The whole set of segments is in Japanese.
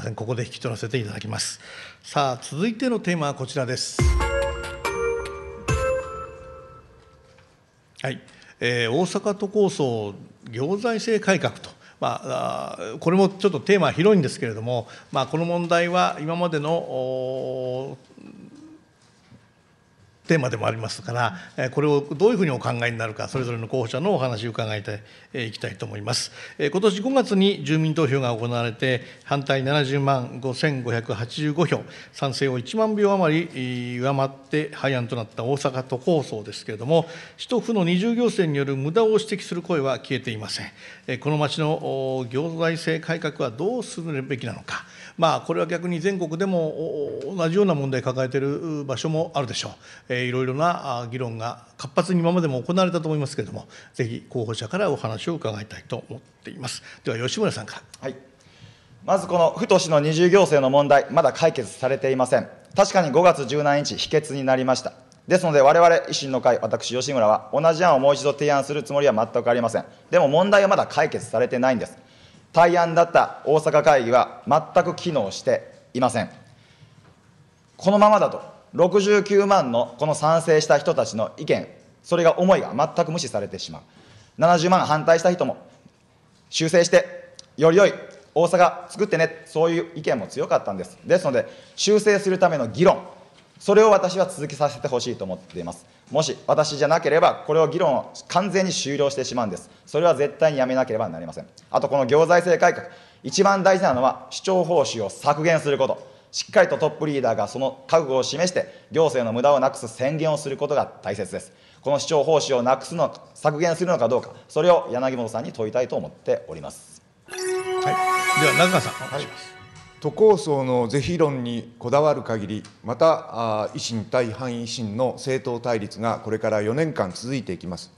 ここで引き取らせていただきますさあ続いてのテーマはこちらですはい、えー、大阪都構想行財政改革とまあ、あこれもちょっとテーマは広いんですけれども、まあ、この問題は今までのテーマでもありますから、これをどういうふうにお考えになるか、それぞれの候補者のお話を伺いたいいきたいと思います。今年5月に住民投票が行われて、反対70万5585票、賛成を1万票余り上回って廃案となった大阪都構想ですけれども、首都府の二重行政による無駄を指摘する声は消えていません。この町の行財政改革はどうするべきなのか。まあ、これは逆に全国でも同じような問題を抱えている場所もあるでしょう。いろいろな議論が活発に今までも行われたと思いますけれども、ぜひ候補者からお話を伺いたいと思っています。では吉村さんから。はいまずこの府と市の二重行政の問題、まだ解決されていません。確かに5月17日、否決になりました。ですので、我々維新の会、私、吉村は、同じ案をもう一度提案するつもりは全くありません。でも問題はまだ解決されてないんです。対案だった大阪会議は全く機能していません。このままだと、69万のこの賛成した人たちの意見、それが思いが全く無視されてしまう。70万反対した人も、修正して、より良い大阪作ってね、そういう意見も強かったんです。ですので、修正するための議論、それを私は続けさせてほしいと思っています。もし私じゃなければ、これを議論を完全に終了してしまうんです。それは絶対にやめなければなりません。あと、この行財政改革、一番大事なのは、市長報酬を削減すること。しっかりとトップリーダーがその覚悟を示して、行政の無駄をなくす宣言をすることが大切です。この市長報酬をなくすのか、削減するのかどうか、それを柳本さんに問いたいと思っております。はい、では、中川さん、お願いします。都構想の是非論にこだわる限り、また維新対反維新の政党対立がこれから4年間続いていきます。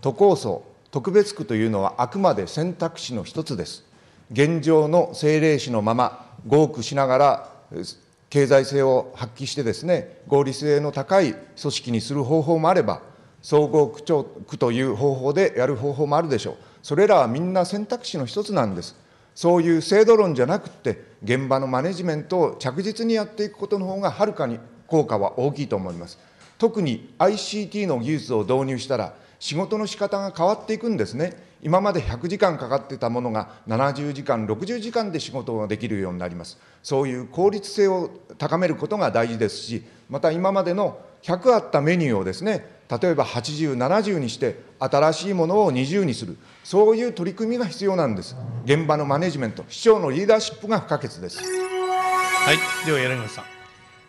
都構想、特別区というのはあくまで選択肢の一つです。現状の政令市のまま、合区しながら経済性を発揮してですね、合理性の高い組織にする方法もあれば、総合区長区という方法でやる方法もあるでしょう。それらはみんな選択肢の一つなんです。そういう制度論じゃなくて、現場のマネジメントを着実にやっていくことの方がはるかに効果は大きいと思います。特に ICT の技術を導入したら、仕事の仕方が変わっていくんですね。今まで100時間かかってたものが70時間、60時間で仕事ができるようになります。そういう効率性を高めることが大事ですし、また今までの100あったメニューをですね、例えば80、70にして、新しいものを20にする、そういう取り組みが必要なんです。現場のマネジメント、市長のリーダーシップが不可欠です。はい、では柳さん。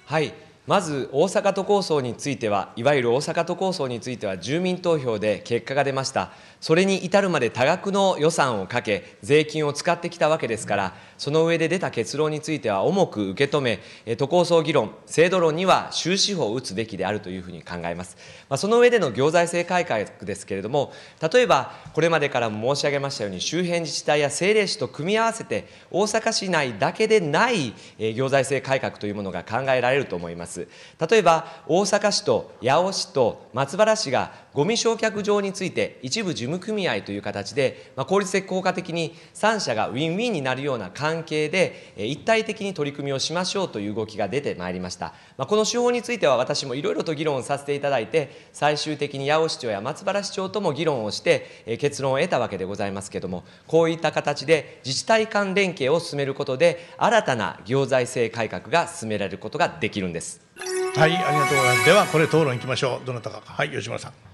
はい、まず大阪都構想についてはいわゆる大阪都構想については住民投票で結果が出ましたそれに至るまで多額の予算をかけ税金を使ってきたわけですからその上で出た結論については重く受け止め都構想議論制度論には終止符を打つべきであるというふうに考えます、その上での行財政改革ですけれども例えばこれまでからも申し上げましたように周辺自治体や政令市と組み合わせて大阪市内だけでない行財政改革というものが考えられると思いますます例えば大阪市と八尾市と松原市がゴミ焼却場について一部事務組合という形で、まあ、効率的効果的に3社がウィンウィンになるような関係で一体的に取り組みをしましょうという動きが出てまいりました、まあ、この手法については私もいろいろと議論させていただいて最終的に八尾市長や松原市長とも議論をして結論を得たわけでございますけれどもこういった形で自治体間連携を進めることで新たな行財政改革が進められることができるんです。はい、ありがとうございます。では、これ討論いきましょう。どなたか、はい、吉村さん。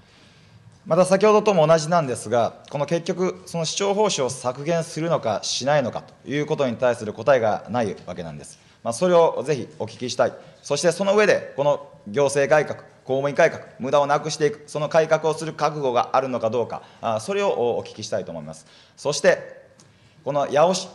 また先ほどとも同じなんですが、この結局、その視聴報酬を削減するのかしないのかということに対する答えがないわけなんです。まあ、それをぜひお聞きしたい、そしてその上で、この行政改革、公務員改革、無駄をなくしていく、その改革をする覚悟があるのかどうか、あそれをお聞きしたいと思います。そしてこの八尾市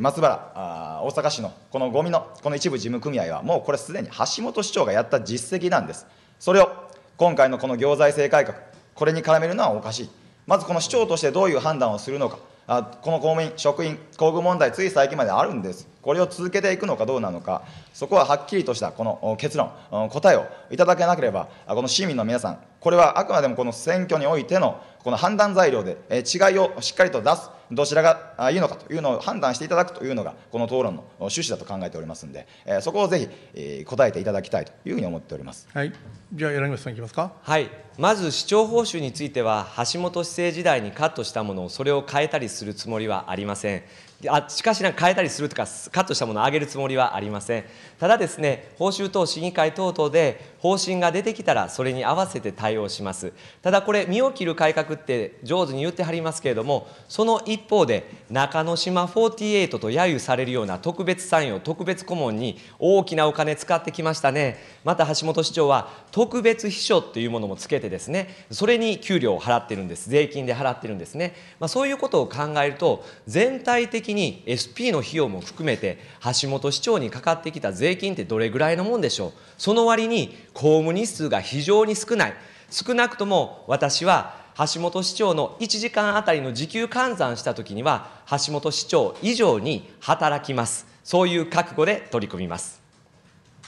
松原あ、大阪市のこのゴミのこの一部事務組合は、もうこれすでに橋本市長がやった実績なんです。それを今回のこの行財政改革、これに絡めるのはおかしい。まずこの市長としてどういう判断をするのか、あこの公務員、職員、厚遇問題、つい最近まであるんです、これを続けていくのかどうなのか、そこははっきりとしたこの結論、答えをいただけなければ、この市民の皆さん、これはあくまでもこの選挙においてのこの判断材料で違いをしっかりと出す、どちらがいいのかというのを判断していただくというのが、この討論の趣旨だと考えておりますので、そこをぜひ答えていただきたいというふうに思っております。はい、じゃあ、柳本さんいきますか。はい、まず市長報酬については、橋本市政時代にカットしたものを、それを変えたりするつもりはありません。あしかしなんか変えたりするとかカットしたものを上げるつもりはありませんただですね報酬等審議会等々で方針が出てきたらそれに合わせて対応しますただこれ身を切る改革って上手に言ってはりますけれどもその一方で中之島48と揶揄されるような特別参与特別顧問に大きなお金使ってきましたねまた橋本市長は特別秘書っていうものもつけてですねそれに給料を払ってるんです税金で払ってるんですね、まあ、そういうことを考えると全体的的に SP の費用も含めて橋本市長にかかってきた税金ってどれぐらいのもんでしょうその割に公務日数が非常に少ない少なくとも私は橋本市長の1時間あたりの時給換算したときには橋本市長以上に働きますそういう覚悟で取り組みます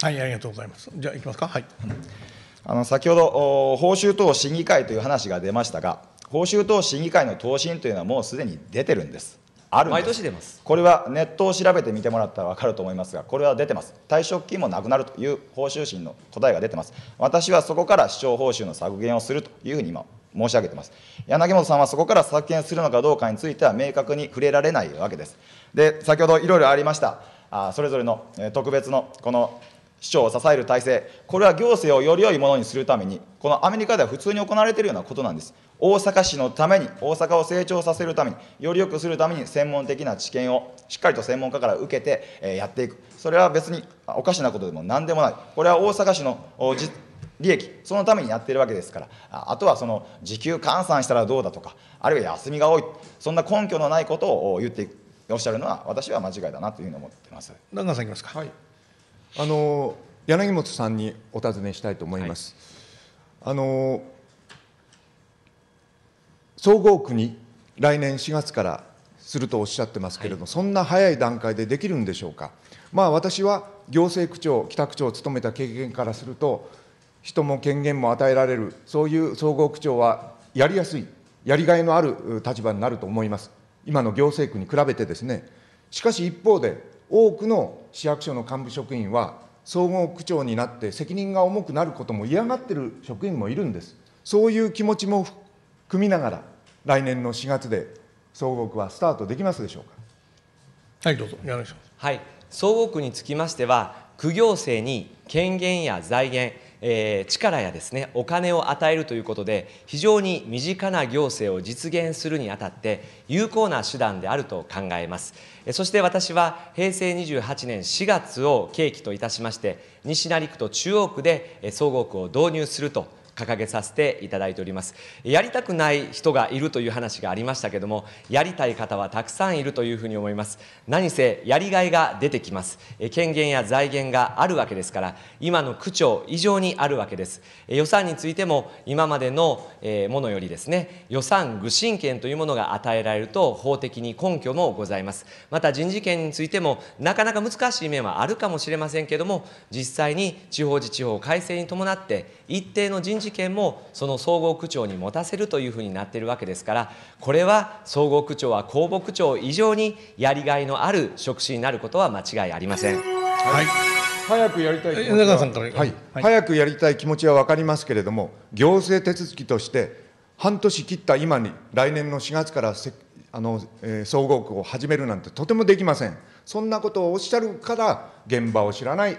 はいありがとうございますじゃあいきますかはいあの先ほど報酬等審議会という話が出ましたが報酬等審議会の答申というのはもうすでに出てるんですある毎年出ますこれはネットを調べてみてもらったら分かると思いますがこれは出てます退職金もなくなるという報酬審の答えが出てます私はそこから市長報酬の削減をするというふうに今申し上げてます柳本さんはそこから削減するのかどうかについては明確に触れられないわけですで先ほどいろいろありましたあそれぞれの特別のこの市長を支える体制、これは行政をより良いものにするために、このアメリカでは普通に行われているようなことなんです。大阪市のために、大阪を成長させるために、より良くするために専門的な知見をしっかりと専門家から受けて、えやっていく、それは別におかしなことでもなんでもない、これは大阪市の利益、そのためにやっているわけですから、あとはその時給換算したらどうだとか、あるいは休みが多い、そんな根拠のないことを言っていく、おっしゃるのは、私は間違いだなというふうに思ってます南川さん、いきますか。はい、あの柳本さんにお尋ねしたいと思います。はい、あの総合区に来年4月からするとおっしゃってますけれども、はい、そんな早い段階でできるんでしょうか。まあ、私は行政区長、北区長を務めた経験からすると、人も権限も与えられる、そういう総合区長はやりやすい、やりがいのある立場になると思います、今の行政区に比べてですね。しかし一方で、多くの市役所の幹部職員は、総合区長になって責任が重くなることも嫌がってる職員もいるんです。そういう気持ちも組みながら、来年の4月で総合区はスタートできますでしょうか。はい、どうぞ、お願いします。はい、総合区につきましては、区行政に権限や財源、えー、力やですねお金を与えるということで非常に身近な行政を実現するにあたって有効な手段であると考えますそして私は平成28年4月を契機といたしまして西成区と中央区で総合区を導入すると掲げさせていただいておりますやりたくない人がいるという話がありましたけどもやりたい方はたくさんいるというふうに思います何せやりがいが出てきます権限や財源があるわけですから今の区長以上にあるわけです予算についても今までのものよりですね予算具申権というものが与えられると法的に根拠もございますまた人事権についてもなかなか難しい面はあるかもしれませんけども実際に地方自治法改正に伴って一定の人事事件もその総合区長に持たせるというふうになっているわけですからこれは総合区長は公募区長以上にやりがいのある職種になることは間違いありません。はい早くやりたい気持ちは、早くやりたい気持ちは分かりますけれども、行政手続きとして、半年切った今に、来年の4月からせあの、えー、総合区を始めるなんてとてもできません。そんなことをおっしゃるから、現場を知らない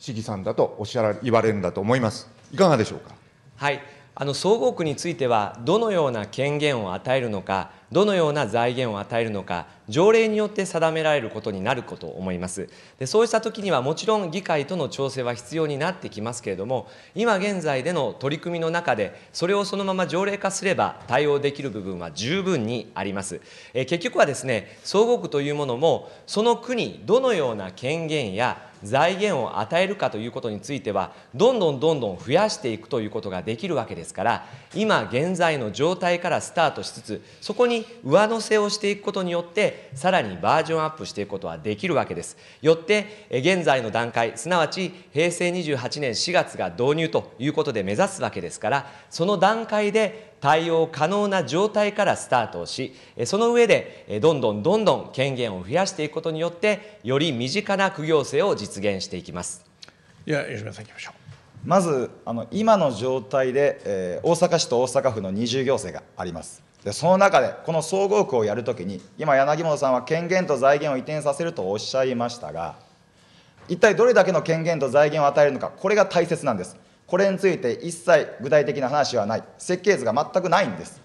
市議さんだとおっしゃら言われるんだと思います。いかがでしょうか。はいあの総合区についてはどのような権限を与えるのかどのような財源を与えるのか条例によって定められることになること思いますでそうした時にはもちろん議会との調整は必要になってきますけれども今現在での取り組みの中でそれをそのまま条例化すれば対応できる部分は十分にありますえ結局はですね総合区というものもその区にどのような権限や財源を与えるかということについてはどんどんどんどん増やしていくということができるわけですから今現在の状態からスタートしつつそこに上乗せをしていくことによってさらにバージョンアップしていくことはできるわけですよって現在の段階すなわち平成28年4月が導入ということで目指すわけですからその段階で対応可能な状態からスタートをしその上でどんどんどんどん権限を増やしていくことによってより身近な区行政を実現していきます。いや吉村さんいきましょうまずあの今の状態で、えー、大阪市と大阪府の二重行政がありますでその中でこの総合区をやるときに今柳本さんは権限と財源を移転させるとおっしゃいましたが一体どれだけの権限と財源を与えるのかこれが大切なんですこれについて一切具体的な話はない、設計図が全くないんです。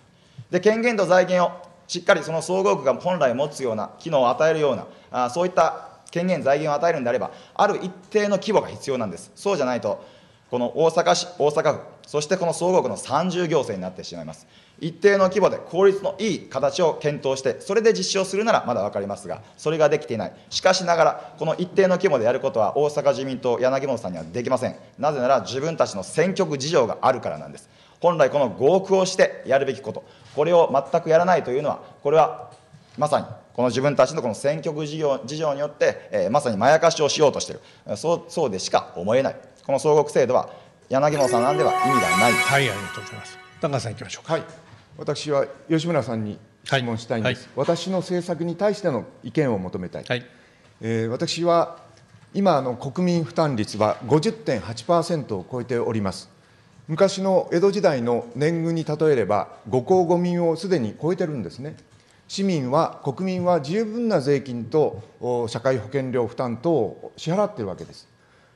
で権限と財源をしっかりその総合区が本来持つような機能を与えるような、あそういった権限、財源を与えるんであれば、ある一定の規模が必要なんです。そうじゃないと、この大阪市、大阪府、そしてこの総合区の三重行政になってしまいます。一定の規模で効率のいい形を検討して、それで実施をするならまだ分かりますが、それができていない、しかしながら、この一定の規模でやることは、大阪自民党、柳本さんにはできません、なぜなら自分たちの選挙区事情があるからなんです。本来この5億をしてやるべきこと、これを全くやらないというのは、これはまさにこの自分たちのこの選挙区事業事情によって、えー、まさにまやかしをしようとしているそう、そうでしか思えない、この総合制度は柳本さんなんでは意味がない。はい、ありがとうございます。高橋さん、行きましょうか。はい私は吉村さんに質問したいんです、はい、私の政策に対しての意見を求めたい、はい、えー、私は今の国民負担率は50.8%を超えております昔の江戸時代の年貢に例えれば五公五民をすでに超えてるんですね市民は国民は十分な税金と社会保険料負担等を支払っているわけです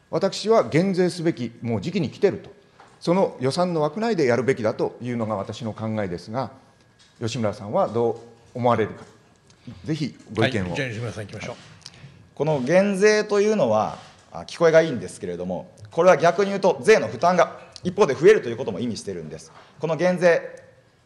私は減税すべきもう時期に来てるとその予算の枠内でやるべきだというのが私の考えですが、吉村さんはどう思われるか、ぜひご意見を。はい、吉村さんきましょうこの減税というのは、聞こえがいいんですけれども、これは逆に言うと、税の負担が一方で増えるということも意味してるんです。この減税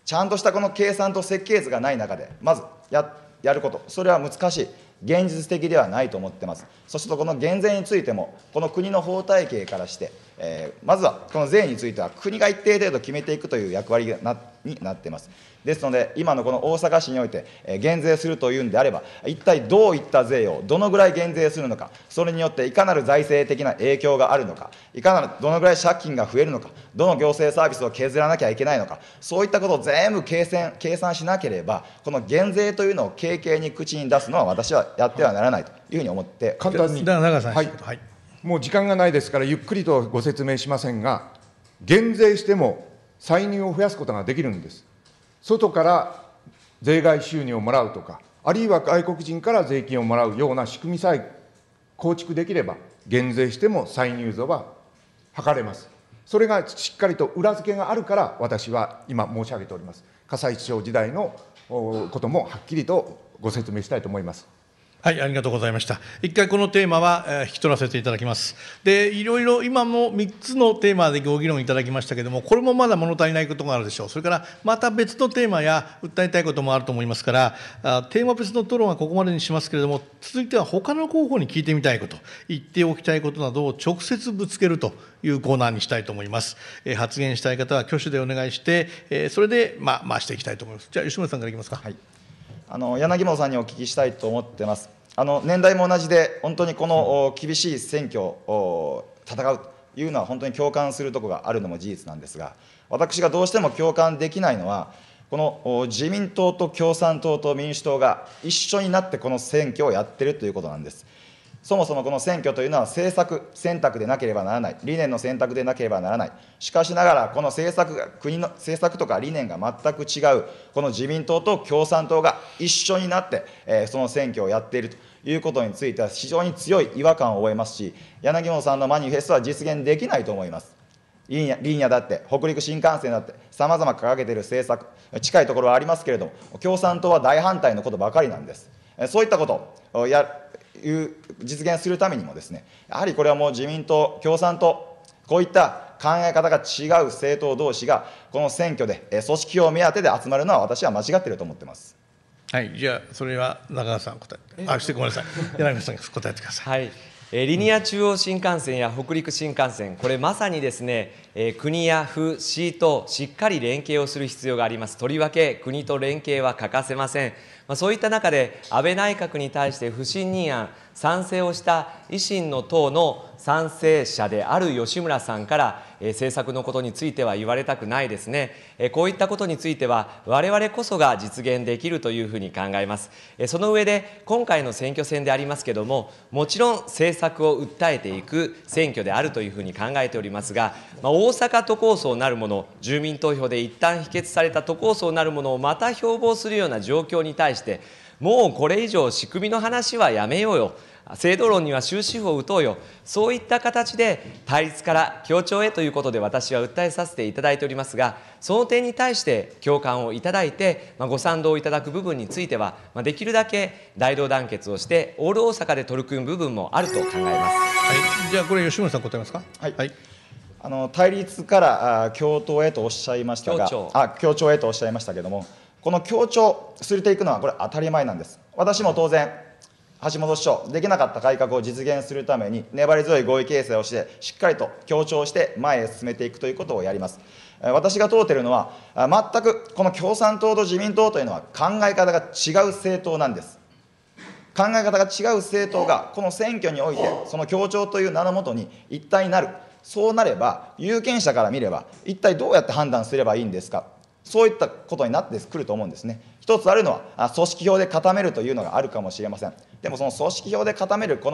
ちゃんとしたこの計算と設計図がない中で、まずややること、それは難しい、現実的ではないと思ってます。そしてこの減税についても、この国の法体系からして、えー、まずはこの税については、国が一定程度決めていくという役割がなってになっています。ですので、今のこの大阪市において、減税するというんであれば、一体どういった税を、どのぐらい減税するのか、それによっていかなる財政的な影響があるのか、いかなる、どのぐらい借金が増えるのか、どの行政サービスを削らなきゃいけないのか、そういったことを全部計算しなければ、この減税というのを軽々に口に出すのは、私はやってはならないというふうに思って簡単に。長さん、はい、はい、もう時間がないですから、ゆっくりとご説明しませんが、減税しても歳入を増やすことができるんです。外から税外収入をもらうとか、あるいは外国人から税金をもらうような仕組みさえ構築できれば、減税しても歳入増は図れます。それがしっかりと裏付けがあるから、私は今申し上げております。笠井市長時代のこともはっきりとご説明したいと思います。はい、ありがとうございました。一回このテーマは、えー、引き取らせていただきます。で、いろいろ今も3つのテーマでご議論いただきましたけども、これもまだ物足りないことがあるでしょう。それからまた別のテーマや訴えたいこともあると思いますから、あテーマ別の討論はここまでにしますけれども、続いては他の候補に聞いてみたいこと、言っておきたいことなどを直接ぶつけるというコーナーにしたいと思います。えー、発言したい方は挙手でお願いして、えー、それで、まあ、回していきたいと思います。じゃあ、吉村さんからいきますか。はい。あの柳本さんにお聞きしたいと思ってます。あの年代も同じで、本当にこの厳しい選挙を戦うというのは、本当に共感するところがあるのも事実なんですが、私がどうしても共感できないのは、この自民党と共産党と民主党が一緒になってこの選挙をやってるということなんです。そもそもこの選挙というのは政策選択でなければならない、理念の選択でなければならない、しかしながら、この政策が、国の政策とか理念が全く違う、この自民党と共産党が一緒になって、えその選挙をやっているということについては、非常に強い違和感を覚えますし、柳本さんのマニフェストは実現できないと思います。リニアだって、北陸新幹線だって、さまざま掲げている政策、近いところはありますけれども、共産党は大反対のことばかりなんです。そういったことをやいう実現するためにもですね、やはりこれはもう自民党、共産党、こういった考え方が違う政党同士が、この選挙で、組織票目当てで集まるのは、私は間違っていると思ってます。はい、じゃあ、それは中川さん答えて、あ、してごめんなさい、柳川さん答えてください。はいリニア中央新幹線や北陸新幹線、これまさにですね、国や府、市としっかり連携をする必要があります。とりわけ国と連携は欠かせません。まあ、そういった中で安倍内閣に対して不信任案賛成をした維新の党の賛成者である吉村さんから、え政策のことについては言われたくないですね、えこういったことについては我々こそが実現できるというふうに考えます、えその上で今回の選挙戦でありますけれどももちろん政策を訴えていく選挙であるというふうに考えておりますが、まあ、大阪都構想なるもの住民投票で一旦否決された都構想なるものをまた標榜するような状況に対してもうこれ以上仕組みの話はやめようよ制度論には終止符を打とうよそういった形で対立から協調へということで私は訴えさせていただいておりますがその点に対して共感をいただいて、まあ、ご賛同いただく部分については、まあ、できるだけ大同団結をしてオール大阪で取り組む部分もあると考えます、はい、じゃあこれ吉村さん答えますか。はい、はいあの対立から共闘へとおっしゃいましたが、協調あ協調へとおっしゃいましたけども、この協調するていくのはこれ当たり前なんです私も当然橋本市長できなかった改革を実現するために粘り強い合意形成をしてしっかりと協調して前へ進めていくということをやります私が問うているのは全くこの共産党と自民党というのは考え方が違う政党なんです考え方が違う政党がこの選挙においてその協調という名のもとに一体になるそうなれば有権者から見れば一体どうやって判断すればいいんですかそういったことになってくると思うんですね。一つあるのは、組織票で固めるというのがあるかもしれません。でもその組織票で固めるこ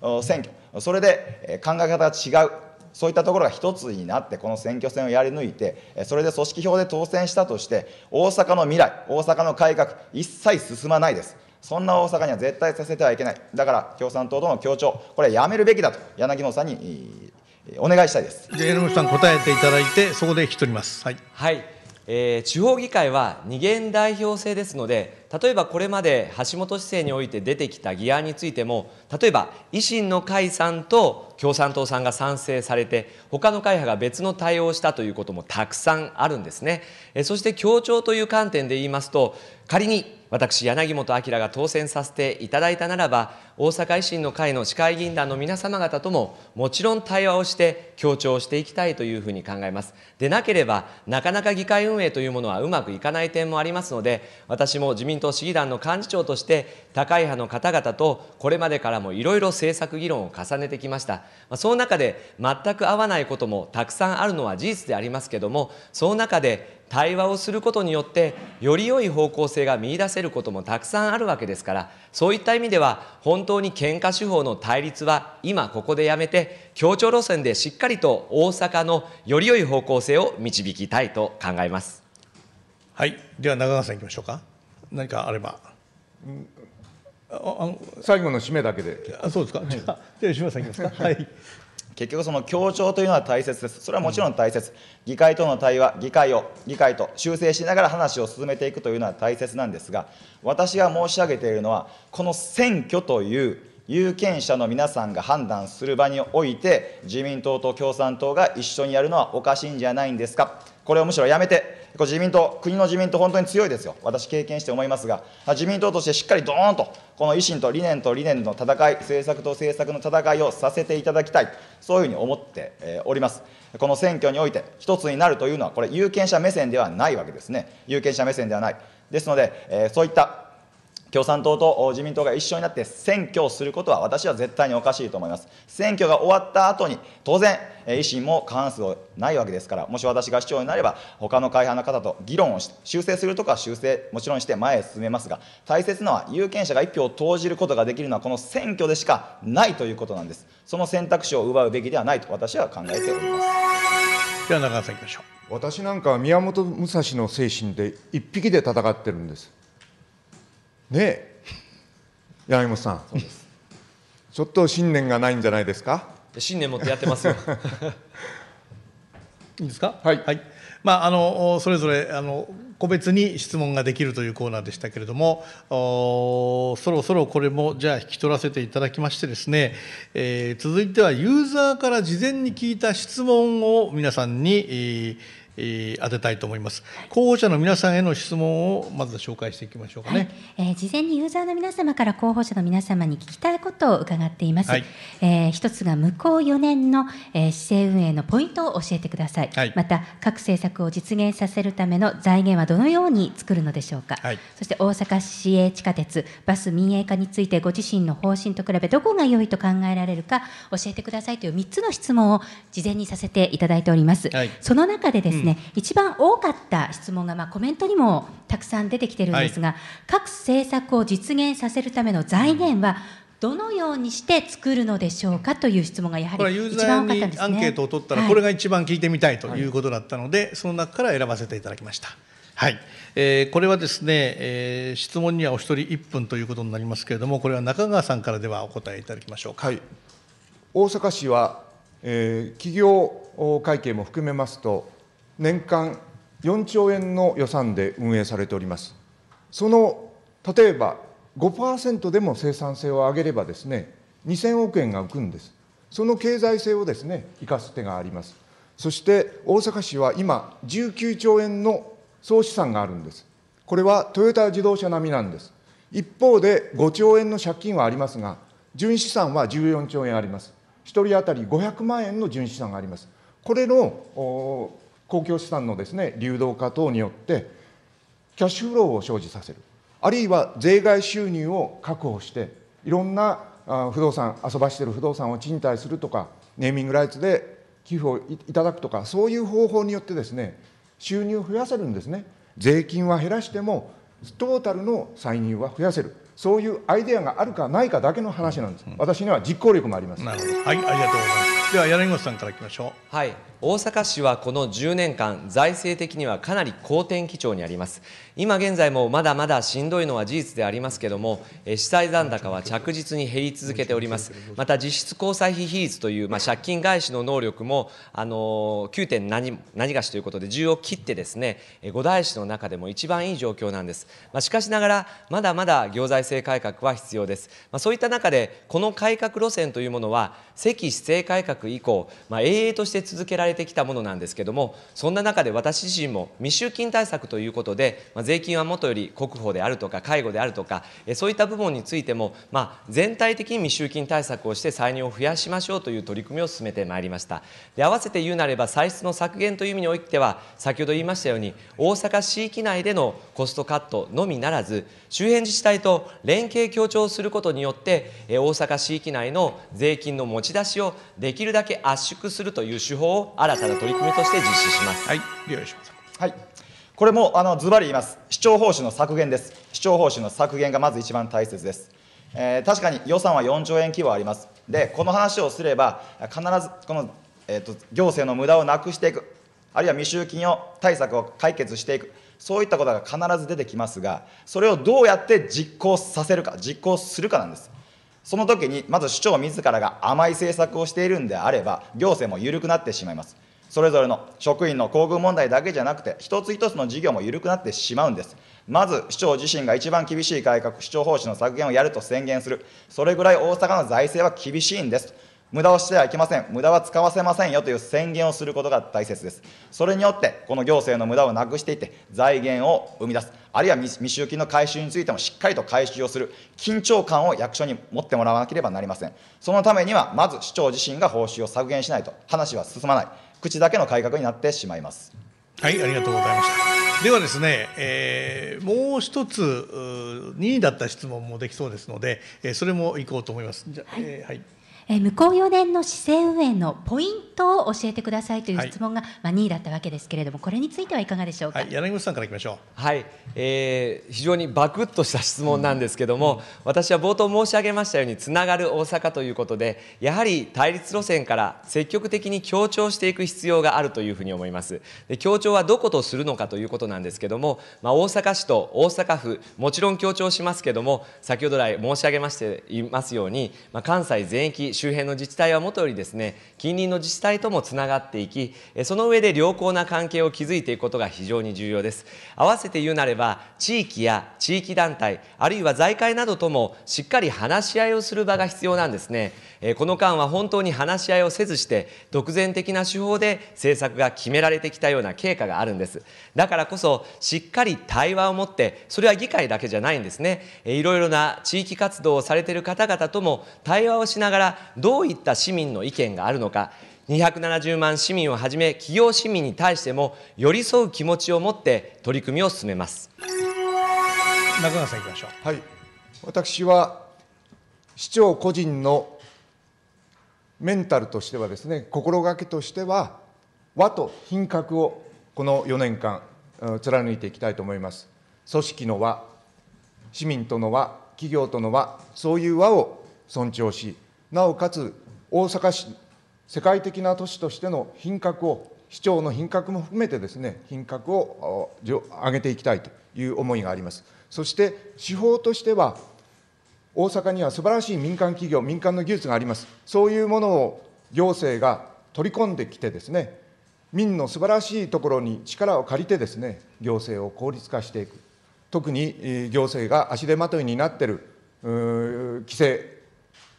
の選挙、それで考え方が違う、そういったところが一つになって、この選挙戦をやり抜いて、それで組織票で当選したとして、大阪の未来、大阪の改革、一切進まないです。そんな大阪には絶対させてはいけない。だから共産党との協調、これはやめるべきだと、柳野さんにお願いしたいです。じ榎本さん、答えていただいて、そこで引き取ります。はい、はいえー、地方議会は二元代表制ですので例えばこれまで橋本市政において出てきた議案についても例えば維新の会さんと共産党さんが賛成されて他の会派が別の対応をしたということもたくさんあるんですねそして協調という観点で言いますと仮に私柳本明が当選させていただいたならば大阪維新の会の市会議員団の皆様方とももちろん対話をして協調していきたいというふうに考えますでなければなかなか議会運営というものはうまくいかない点もありますので私も自民民党市議団の幹事長として高い派の方々とこれまでからもいろいろ政策議論を重ねてきましたその中で全く合わないこともたくさんあるのは事実でありますけどもその中で対話をすることによってより良い方向性が見いだせることもたくさんあるわけですからそういった意味では本当に喧嘩手法の対立は今ここでやめて協調路線でしっかりと大阪のより良い方向性を導きたいと考えます。はい、では長川さん行きましょうか。何かあれば。あの最後の締めだけで。あそうですか。じゃあ、じゃあさんいきますか。はい。結局その協調というのは大切ですそれはもちろん大切、うん、議会との対話議会を議会と修正しながら話を進めていくというのは大切なんですが私が申し上げているのはこの選挙という有権者の皆さんが判断する場において自民党と共産党が一緒にやるのはおかしいんじゃないんですかこれをむしろやめてこれ自民党、国の自民党、本当に強いですよ、私、経験して思いますが、自民党としてしっかりどーんと、この維新と理念と理念の戦い、政策と政策の戦いをさせていただきたい、そういうふうに思っております。この選挙において、一つになるというのは、これ、有権者目線ではないわけですね、有権者目線ではない。ですので、そういった共産党と自民党が一緒になって選挙をすることは私は絶対におかしいと思います。選挙が終わった後に、当然、維新も過半数ないわけですから、もし私が市長になれば、他の会派の方と議論をして、修正するとか修正、もちろんして前へ進めますが、大切なのは有権者が一票を投じることができるのは、この選挙でしかないということなんです。その選択肢を奪うべきではないと私は考えております。では中川さんいきましょう。私なんかは宮本武蔵の精神で一匹で戦ってるんです。ねえ山本さんそうですちょっと信念がないんじゃないですか信念持ってやってますよ いいですかはい、はい、まああのそれぞれあの個別に質問ができるというコーナーでしたけれどもそろそろこれもじゃあ引き取らせていただきましてですね、えー、続いてはユーザーから事前に聞いた質問を皆さんに、えーえ当てたいと思います。候補者の皆さんへの質問をまず紹介していきましょうかね。はい、えー、事前にユーザーの皆様から候補者の皆様に聞きたいことを伺っています。はい、えー、一つが向こう4年の、えー、市政運営のポイントを教えてください。はい、また各政策を実現させるための財源はどのように作るのでしょうか。はい、そして大阪市営地下鉄バス民営化についてご自身の方針と比べどこが良いと考えられるか教えてくださいという3つの質問を事前にさせていただいております。はい、その中でですね。うんね一番多かった質問が、まあ、コメントにもたくさん出てきてるんですが、はい、各政策を実現させるための財源はどのようにして作るのでしょうかという質問がやはり一番多かったです、ね、アンケートを取ったらこれが一番聞いてみたいということだったので、はい、その中から選ばせていただきました。はい、えー、これはですね、えー、質問にはお一人1分ということになりますけれども、これは中川さんからではお答えいただきましょうか。はい、大阪市は、えー、企業会計も含めますと、年間4兆円の予算で運営されております。その例えば5%でも生産性を上げればですね、2000億円が浮くんです。その経済性をですね、生かす手があります。そして大阪市は今、19兆円の総資産があるんです。これはトヨタ自動車並みなんです。一方で5兆円の借金はありますが、純資産は14兆円あります。1人当たり500万円の純資産があります。これの公共資産のですね、流動化等によって、キャッシュフローを生じさせる。あるいは税外収入を確保して、いろんな不動産、遊ばしている不動産を賃貸するとか、ネーミングライツで寄付をいただくとか、そういう方法によってですね、収入を増やせるんですね。税金は減らしても、トータルの歳入は増やせる。そういうアイデアがあるかないかだけの話なんです。私には実行力もあります。はい、ありがとうございます。では柳本さんからいきましょうはい大阪市はこの10年間財政的にはかなり好転基調にあります今現在もまだまだしんどいのは事実でありますけれども資債残高は着実に減り続けておりますまた実質交際費比率という、まあ、借金返しの能力もあの 9. 点何何がしということで10を切ってですね五大市の中でも一番いい状況なんです、まあ、しかしながらまだまだ行財政改革は必要です、まあ、そういった中でこの改革路線というものは積市政改革以降、まあ、永遠として続けられてきたものなんですけどもそんな中で私自身も未収金対策ということで、まあ、税金はもとより国保であるとか介護であるとかそういった部門についても、まあ、全体的に未収金対策をして歳入を増やしましょうという取り組みを進めてまいりましたで合わせて言うなれば歳出の削減という意味においては先ほど言いましたように大阪市域内でのコストカットのみならず周辺自治体と連携協調することによって大阪市域内の税金の持ち出しをできるるだけ圧縮するという手法を新たな取り組みとして実施します。はい、お願いします。はい。これもあのズバリ言います。視聴報酬の削減です。視聴報酬の削減がまず一番大切です。えー、確かに予算は4兆円規模あります。で、この話をすれば、必ずこの、えーと、行政の無駄をなくしていく、あるいは未収金を対策を解決していく、そういったことが必ず出てきますが、それをどうやって実行させるか、実行するかなんです。その時に、まず市長自らが甘い政策をしているんであれば、行政も緩くなってしまいます。それぞれの職員の厚遇問題だけじゃなくて、一つ一つの事業も緩くなってしまうんです。まず、市長自身が一番厳しい改革、市長方針の削減をやると宣言する、それぐらい大阪の財政は厳しいんです。無駄をしてはいけません、無駄は使わせませんよという宣言をすることが大切です。それによって、この行政の無駄をなくしていって、財源を生み出す、あるいは未収金の回収についてもしっかりと回収をする、緊張感を役所に持ってもらわなければなりません。そのためには、まず市長自身が報酬を削減しないと、話は進まない、口だけの改革になってしまいます。はい、ありがとうございました。ではですね、えー、もう一つ、任意だった質問もできそうですので、えー、それもいこうと思います。じゃ、はい、えー、はいえ向こう4年の市政運営のポイントを教えてくださいという質問が、ま2位だったわけですけれども、これについてはいかがでしょうか、はい、柳本さんからいきましょう、はいえー、非常にバクッとした質問なんですけども、うん、私は冒頭申し上げましたように、つながる大阪ということで、やはり対立路線から積極的に協調していく必要があるというふうに思います。で協調はどことするのかということなんですけども、まあ、大阪市と大阪府、もちろん協調しますけども、先ほど来申し上げましていますように、まあ、関西全域、周辺の自治体はもとよりですね近隣の自治体ともつながっていきその上で良好な関係を築いていくことが非常に重要です合わせて言うなれば地域や地域団体あるいは財界などともしっかり話し合いをする場が必要なんですねえこの間は本当に話し合いをせずして独善的な手法で政策が決められてきたような経過があるんですだからこそしっかり対話を持ってそれは議会だけじゃないんですね、えいろいろな地域活動をされている方々とも対話をしながらどういった市民の意見があるのか270万市民をはじめ企業市民に対しても寄り添う気持ちを持って取り組みを進めます中川さんいきましょうはい私は市長個人のメンタルとしてはですね心がけとしては和と品格をこの4年間貫いていきたいと思います組織の和市民との和企業との和そういう和を尊重しなおかつ大阪市世界的な都市としての品格を市長の品格も含めてですね品格を上げていきたいという思いがありますそして手法としては大阪には素晴らしい民間企業、民間の技術があります。そういうものを行政が取り込んできてですね、民の素晴らしいところに力を借りてですね、行政を効率化していく。特に行政が足手まといになっている規制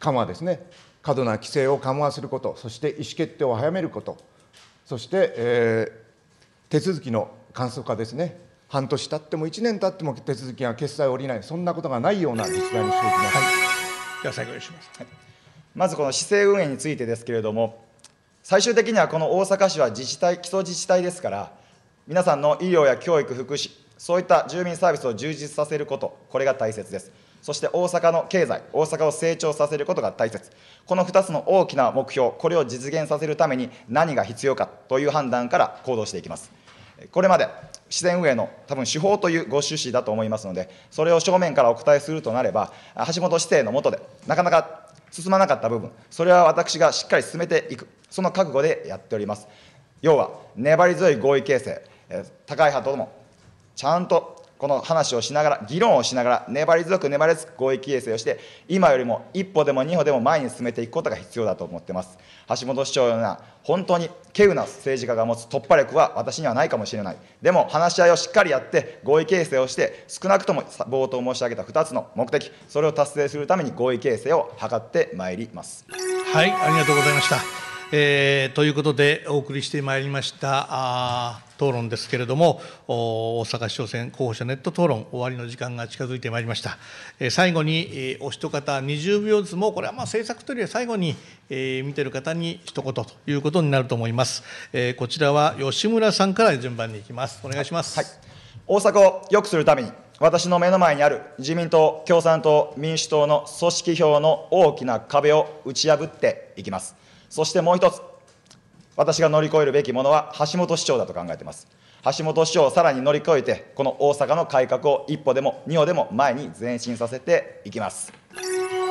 緩和ですね、過度な規制を緩和すること、そして意思決定を早めること、そして、えー、手続きの簡素化ですね、半年経っても1年経っても手続きが決済を下りないそんなことがないような自治体にしていきます、はい、では最後にします、はい、まずこの市政運営についてですけれども最終的にはこの大阪市は自治体基礎自治体ですから皆さんの医療や教育福祉そういった住民サービスを充実させることこれが大切ですそして大阪の経済、大阪を成長させることが大切、この2つの大きな目標、これを実現させるために何が必要かという判断から行動していきます。これまで自然運営の多分手法というご趣旨だと思いますので、それを正面からお答えするとなれば、橋本市政の下で、なかなか進まなかった部分、それは私がしっかり進めていく、その覚悟でやっております。要は、粘り強い合意形成、高い派ともちゃんとこの話をしながら、議論をしながら、粘り強く粘り強く合意形成をして、今よりも一歩でも二歩でも前に進めていくことが必要だと思ってます。橋本市長のような、本当に稀有な政治家が持つ突破力は私にはないかもしれない。でも、話し合いをしっかりやって、合意形成をして、少なくとも冒頭申し上げた2つの目的、それを達成するために合意形成を図ってまいります。はい、ありがとうございました。えー、ということでお送りしてまいりましたあ討論ですけれども大阪市長選候補者ネット討論終わりの時間が近づいてまいりました、えー、最後に、えー、お一方20秒ずつもこれはまあ政策というよりは最後に、えー、見てる方に一言ということになると思います、えー、こちらは吉村さんから順番にいきますお願いします、はい、大阪を良くするために私の目の前にある自民党、共産党、民主党の組織票の大きな壁を打ち破っていきます。そしてもう一つ、私が乗り越えるべきものは橋本市長だと考えています。橋本市長をさらに乗り越えて、この大阪の改革を一歩でも二歩でも前に前進させていきます。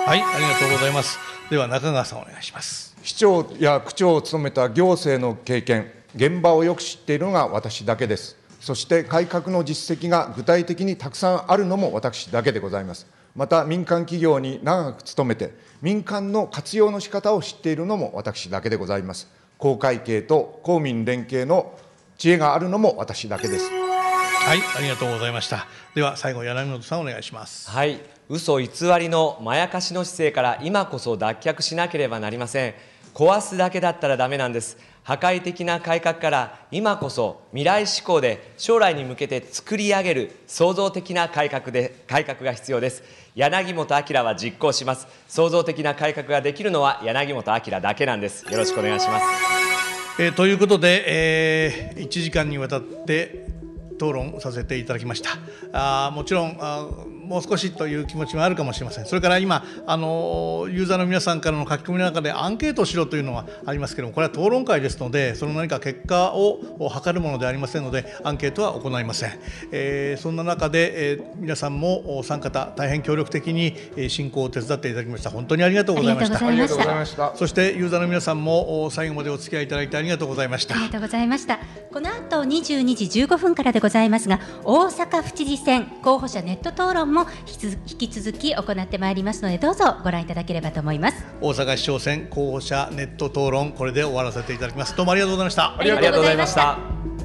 はい、ありがとうございます。では中川さんお願いします。市長や区長を務めた行政の経験、現場をよく知っているのが私だけです。そして改革の実績が具体的にたくさんあるのも私だけでございます。また民間企業に長く勤めて、民間の活用の仕方を知っているのも私だけでございます。公会計と公民連携の知恵があるのも私だけです。はい、ありがとうございました。では最後柳本さんお願いします。はい、嘘偽りのまやかしの姿勢から今こそ脱却しなければなりません。壊すだけだったらダメなんです。破壊的な改革から今こそ未来志向で将来に向けて作り上げる創造的な改革で改革が必要です柳本明は実行します創造的な改革ができるのは柳本明だけなんですよろしくお願いします、えー、ということで、えー、1時間にわたって討論させていただきましたあもちろんあもう少しという気持ちもあるかもしれませんそれから今あのユーザーの皆さんからの書き込みの中でアンケートをしろというのはありますけどもこれは討論会ですのでその何か結果を測るものでありませんのでアンケートは行いません、えー、そんな中で、えー、皆さんもお三方大変協力的に進行を手伝っていただきました本当にありがとうございましたありがとうございましたそしてユーザーの皆さんもお最後までお付き合いいただいてありがとうございましたありがとうございましたこの後22時15分からでございますが大阪府知事選候補者ネット討論もも引き続き行ってまいりますのでどうぞご覧いただければと思います大阪市長選候補者ネット討論これで終わらせていただきますどうもありがとうございましたありがとうございました